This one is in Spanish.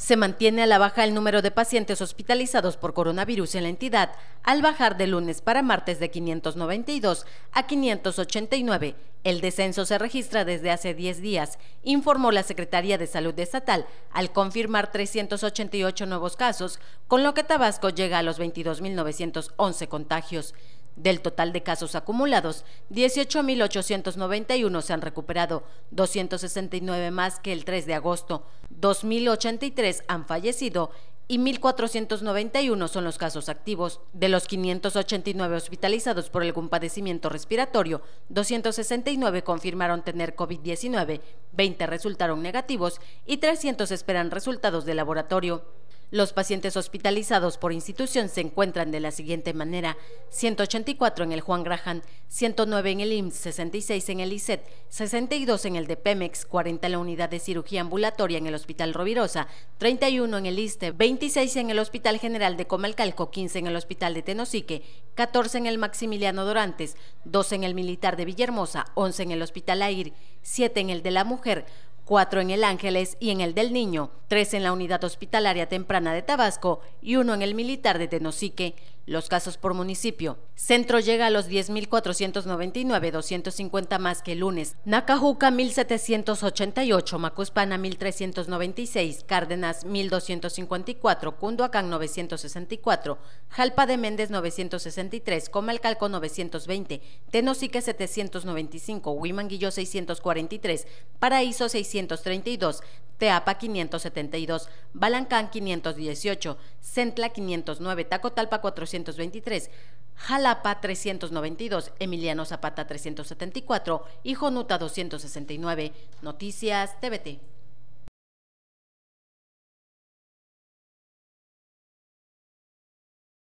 Se mantiene a la baja el número de pacientes hospitalizados por coronavirus en la entidad, al bajar de lunes para martes de 592 a 589. El descenso se registra desde hace 10 días, informó la Secretaría de Salud Estatal, al confirmar 388 nuevos casos, con lo que Tabasco llega a los 22.911 contagios. Del total de casos acumulados, 18.891 se han recuperado, 269 más que el 3 de agosto. 2.083 han fallecido y 1.491 son los casos activos. De los 589 hospitalizados por algún padecimiento respiratorio, 269 confirmaron tener COVID-19, 20 resultaron negativos y 300 esperan resultados de laboratorio. Los pacientes hospitalizados por institución se encuentran de la siguiente manera: 184 en el Juan Graján, 109 en el IMSS, 66 en el ISET, 62 en el de Pemex, 40 en la unidad de cirugía ambulatoria en el Hospital Rovirosa, 31 en el ISTE, 26 en el Hospital General de Comalcalco, 15 en el Hospital de Tenosique, 14 en el Maximiliano Dorantes, 12 en el Militar de Villahermosa, 11 en el Hospital Air, 7 en el de la Mujer, cuatro en El Ángeles y en el del Niño, tres en la unidad hospitalaria temprana de Tabasco y uno en el militar de Tenosique los casos por municipio. Centro llega a los 10.499, 250 más que el lunes. Nacajuca 1.788, Macuspana 1.396, Cárdenas 1.254, Cunduacán 964, Jalpa de Méndez 963, Comalcalco 920, Tenosique 795, Huimanguillo 643, Paraíso 632, Teapa 572, Balancán 518, Centla 509, Tacotalpa 423, Jalapa 392, Emiliano Zapata 374 y Jonuta 269. Noticias TVT.